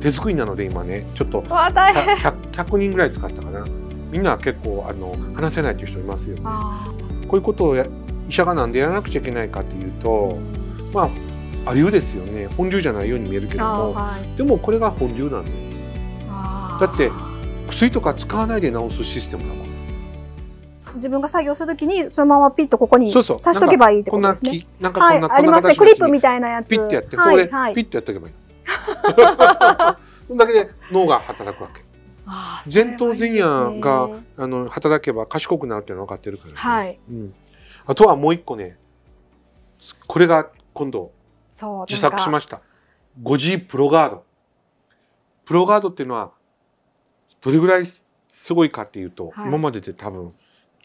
手作りなので今ねちょっと 100, 100, 人ぐらい使ったかなみんな結構あの話せないという人いますよね。こういうことを医者がなんでやらなくちゃいけないかっていうとまあありうですよね本流じゃないように見えるけども、はい、でもこれが本流なんです。だって薬とか使わないで治すシステムだもん。自分が作業するときにそのままピッとここに刺しとけばいいってことですね。そうそうなんかこんな、はい、ありますね。クリップみたいなやつ。ピッてやって、はい、これ、ピッてやっておけばいい。それだけで脳が働くわけ。前頭前野が、ね、あの働けば賢くなるっていうのは分かってるから、ね、はい、うん、あとはもう一個ねこれが今度自作しました 5G プロガードプロガードっていうのはどれぐらいすごいかっていうと、はい、今までで多分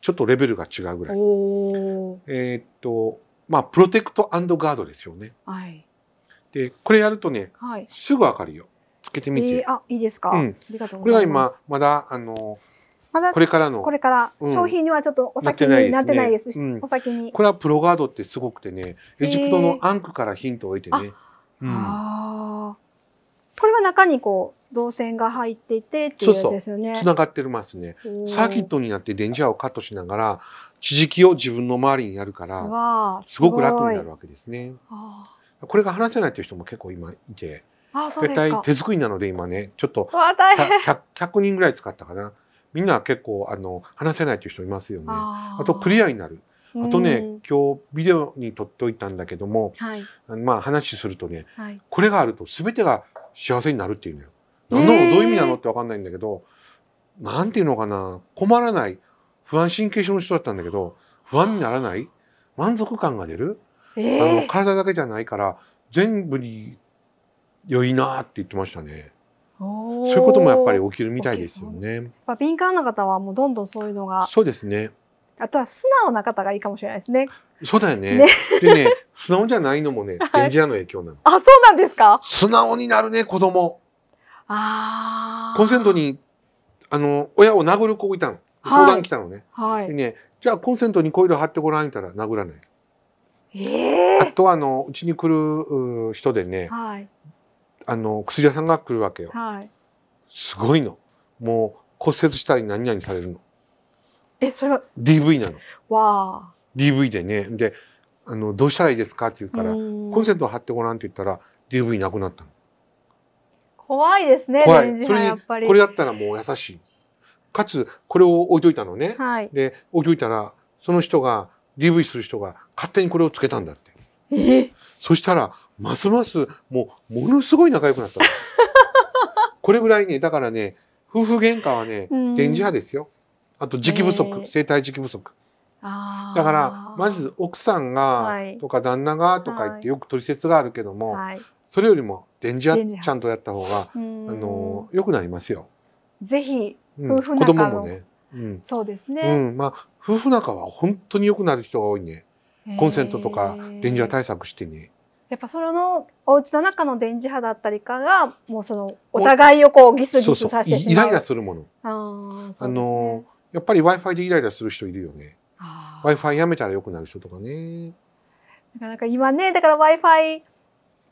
ちょっとレベルが違うぐらいえー、っとまあプロテクトガードですよね、はい、でこれやるとね、はい、すぐ明かるよつけてみて、えー、あいいですか、うん、ありがとうございますこれが今まだあのまだこれからのこれから、うん、商品にはちょっとお先になってないです、ねうん、お先にこれはプロガードってすごくてねエジプトのアンクからヒントを得てね、えー、あこれは中にこう導線が入っていてっていうやつですよね。つながってますね。サーキットになって電磁波をカットしながら地磁気を自分の周りにやるからすごく楽になるわけですね。あこれが話せないという人も結構今いて絶対手作りなので今ねちょっと 100, 人ぐらい使ったかなみんな結構あの話せないという人いますよねあとクリアになるあとね、今日ビデオに撮っておいたんだけども、はい、まあ話するとね、はい、これがあると全てが幸せになるっていうのよ。何の、どういう意味なのってわかんないんだけど、なんていうのかな、困らない、不安神経症の人だったんだけど、不安にならない、満足感が出る、えー、あの体だけじゃないから全部に良いなって言ってましたね。そういうこともやっぱり起きるみたいですよね。まあ敏感な方はもうどんどんそういうのが。そうですね。あとは素直な方がいいかもしれないですね。そうだよね。ねでね、素直じゃないのもね、電磁波の影響なの。あ、そうなんですか。素直になるね、子供。ああ。コンセントに、あの、親を殴る子いたの。相談来たのね。はい。でね、じゃあコンセントにコイル貼ってごらんいたら殴らない。えー、あとあのうちに来る人でね、はい、あの薬屋さんが来るわけよ、はい、すごいのもう骨折したり何々されるのえそれは DV なのわ DV でねであの「どうしたらいいですか?」って言うから「コンセント貼ってごらん」って言ったら DV なくなったの怖いですねいそれやっぱりこれだったらもう優しいかつこれを置いといたのね、はい、で置いといたらその人が DV する人が勝手にこれをつけたんだって。えそしたら、ますますもうものすごい仲良くなった。これぐらいね、だからね、夫婦喧嘩はね、電磁波ですよ。あと磁気不足、生体磁気不足。だからまず奥さんがとか旦那がとか言ってよく取説があるけども、はい、それよりも電磁波ちゃんとやった方があの良くなりますよ。ぜひ夫婦仲、うん、子供もね、うん、そうですね、うん、まあ夫婦仲は本当に良くなる人が多いね。コンセントとか電磁波対策してね。やっぱそのお家の中の電磁波だったりかがもうそのお互いをこうギスギスさせてしまうイライラするものあ、ね、あのやっぱり w i f i でイライラする人いるよね w i f i やめたらよくなる人とかねなかなか今ねだから w i f i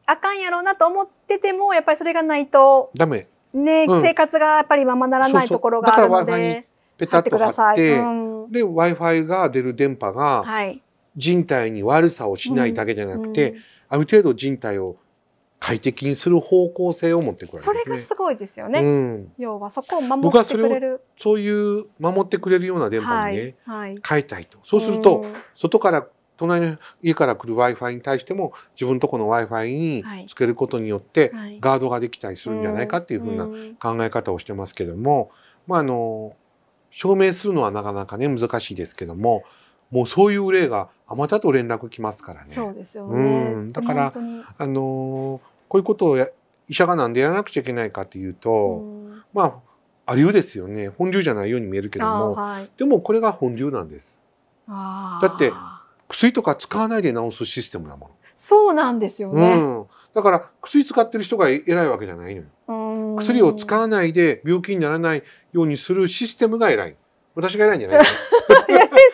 あかんやろうなと思っててもやっぱりそれがないとダメね、うん、生活がやっぱりままならないところがあるのでそうそうだから w i f i にペタッと貼って、うん、で w i f i が出る電波が、はい人体に悪さをしないだけじゃなくて、うんうん、ある程度人体を快適にする方向性を持ってくれる、ね、それがすごいですよね。うん、要はそこを守ってくれる。そそういう守ってくれるような電波にね、はい、変えたいと。そうすると、外から隣の家から来る Wi-Fi に対しても自分とこの Wi-Fi につけることによってガードができたりするんじゃないかっていうふうな考え方をしてますけども、まああの証明するのはなかなかね難しいですけどももうそういう例があまたと連絡きますからね。そうですよね。うん、だから、あのこういうことを医者がなんでやらなくちゃいけないかっていうと、うまあ、ありうですよね。本流じゃないように見えるけども、はい、でもこれが本流なんです。だって、薬とか使わないで治すシステムなもの。そうなんですよね、うん。だから薬使ってる人が偉いわけじゃないのよ。薬を使わないで病気にならないようにするシステムが偉い。私が偉いんじゃない い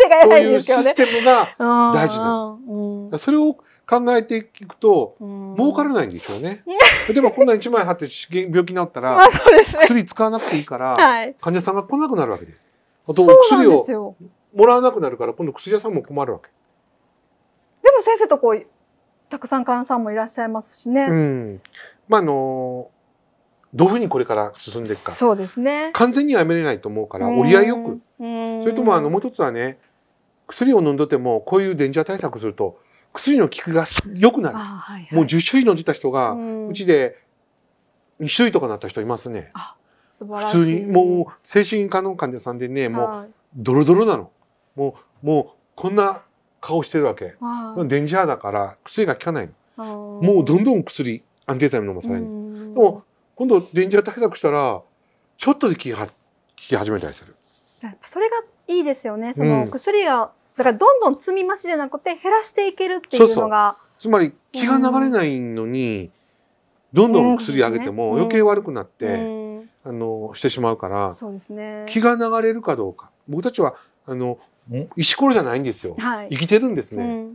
が偉いですね。そういうシステムが大事なの。それを考えていくと、儲からないんですよね。例えばこんな1枚貼って病気になったら、薬使わなくていいから、患者さんが来なくなるわけです。あと、薬をもらわなくなるから、今度薬屋さんも困るわけ。でも先生とこう、たくさん患者さんもいらっしゃいますしね。うん。まあ、あのどういうふうにこれから進んでいくか。そうですね。完全にはやめれないと思うから、折り合いよく。それとも、あの、もう一つはね、薬を飲んどっても、こういうデンジャー対策すると、薬の効きが良くなる。はいはい、もう10種類飲んでた人が、うちで2種類とかなった人いますね。普通に、もう精神科の患者さんでね、もうドロドロなの。もう、もうこんな顔してるわけ。デンジャーだから薬が効かないの。もうどんどん薬、安定剤ー飲まされる。でも、今度デンジャー対策したら、ちょっとで効き始めたりする。それがいいですよね。その薬がだからどんどん積み増しじゃなくて減らしていけるっていうのが。そうそうつまり気が流れないのに、どんどん薬あげても余計悪くなって、あのしてしまうからそうです、ね、気が流れるかどうか僕たちはあの石ころじゃないんですよ、はい、生きてるんですね,、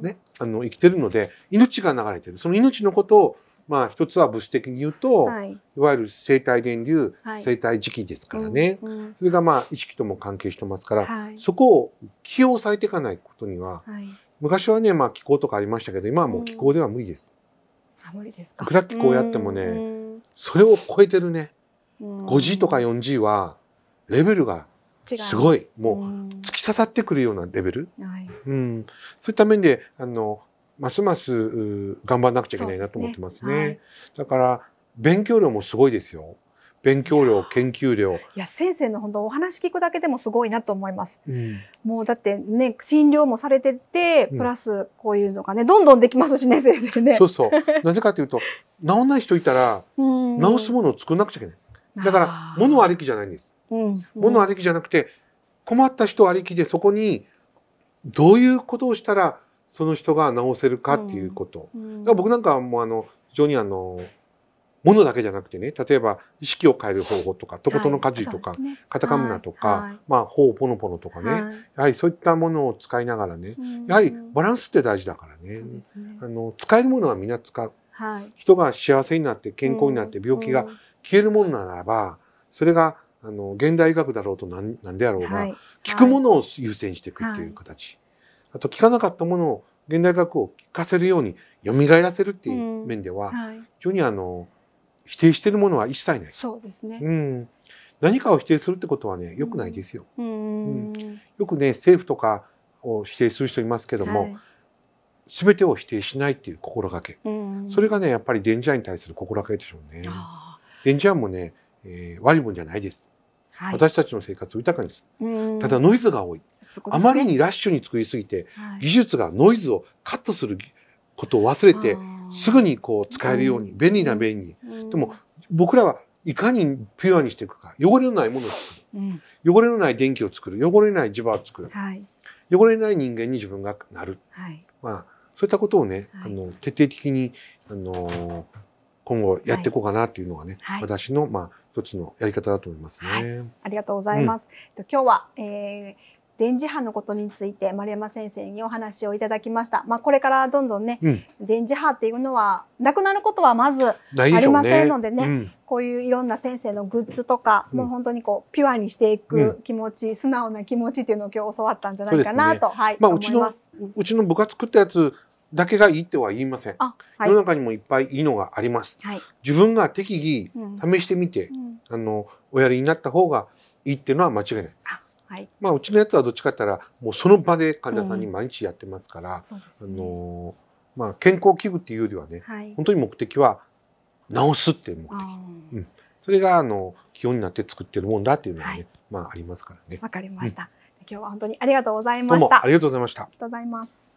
ねあの生きてるので命が流れてるその命のことをまあ一つは物質的に言うと、はい、いわゆる生体電流、はい、生体磁気ですからね、うんうん、それがまあ意識とも関係してますから、はい、そこを気を抑えていかないことには、はい、昔はねまあ気候とかありましたけど今はもう気候では無理です。いく無理です気候やってもね、うん、それを超えてるね、うん、5G とか 4G はレベルがすごいもう突き刺さってくるようなレベル、はい、うん、そういった面であのますます頑張らなくちゃいけないなと思ってますね。すねはい、だから勉強量もすごいですよ。勉強量研究量いや先生の本当お話聞くだけでもすごいなと思います、うん、もうだってね診療もされててプラスこういうのがねどんどんできますしね先生ねそうそうなぜかというと 治らない人いたら治すものを作らなくちゃいけないだから物ありきじゃないんです、うんうん、物ありきじゃなくて困った人ありきでそこにどういうことをしたらその人が治せるかっていうこと、うん、だから僕なんかもあの非常にあのものだけじゃなくてね例えば意識を変える方法とかとことの家事とか、はい、ね、カタカムナとか、はい、まあほうぽのぽのとかね、はい、やはりそういったものを使いながらね、やはりバランスって大事だからね、ね、あの使えるものはみんな使う、人が幸せになって健康になって病気が消えるものならば、それがあの現代医学だろうと何何であろうが、効くものを優先していくっていう形。あと聞かなかったものを現代学を聞かせるように蘇らせるっていう面では、うんはい、非常にあの否定しているものは一切ない。そうですね、うん、何かを否定するってことはね良くないですよ、うん、うん、よくね政府とかを否定する人いますけども、はい、てを否定しないっていう心がけ、うん、それがねやっぱりデンジャーに対する心がけでしょうね。デンジャーもね、えー、悪いもんじゃないです。はい、私たちの生活を豊かにする。ただノイズが多い、ね、あまりにラッシュに作りすぎて、はい、技術がノイズをカットすることを忘れて、すぐにこう使えるように、便利な便利でも僕らはいかにピュアにしていくか。汚れのないものを作る。うん、汚れのない電気を作る。汚れのない磁場を作る。はい、汚れのない人間に自分がなる。まあそういったことをね、あの徹底的にあの今後やっていこうかなっていうのがね、私のまあ一つのやり方だと思いますね。はい、ありがとうございます。うん、今日は、えー電磁波のことについて丸山先生にお話をいただきました。まあこれからどんどんね、うん、電磁波っていうのはなくなることはまずありませんのでね、でねうん、こういういろんな先生のグッズとか、うん、もう本当にこうピュアにしていく気持ち、素直な気持ちっていうのを今日教わったんじゃないかなと、ね、はい、まあ思います。うちの部活作ったやつだけがいいっては言いません、はい、世の中にもいっぱいいいのがあります、はい、自分が適宜試してみて、あのおやりになった方がいいっていうのは間違いない。はい、まあうちのやつはどっちかって言ったらもうその場で患者さんに毎日やってますから、あのまあ、健康器具っていうよりはね、はい、本当に目的は治すっていう目的、うん、それがあの基本になって作ってるもんだっていうのはね、はい、まあありますからね。わかりました、うん、今日は本当にありがとうございました。ありがとうございました。ありがとうございます。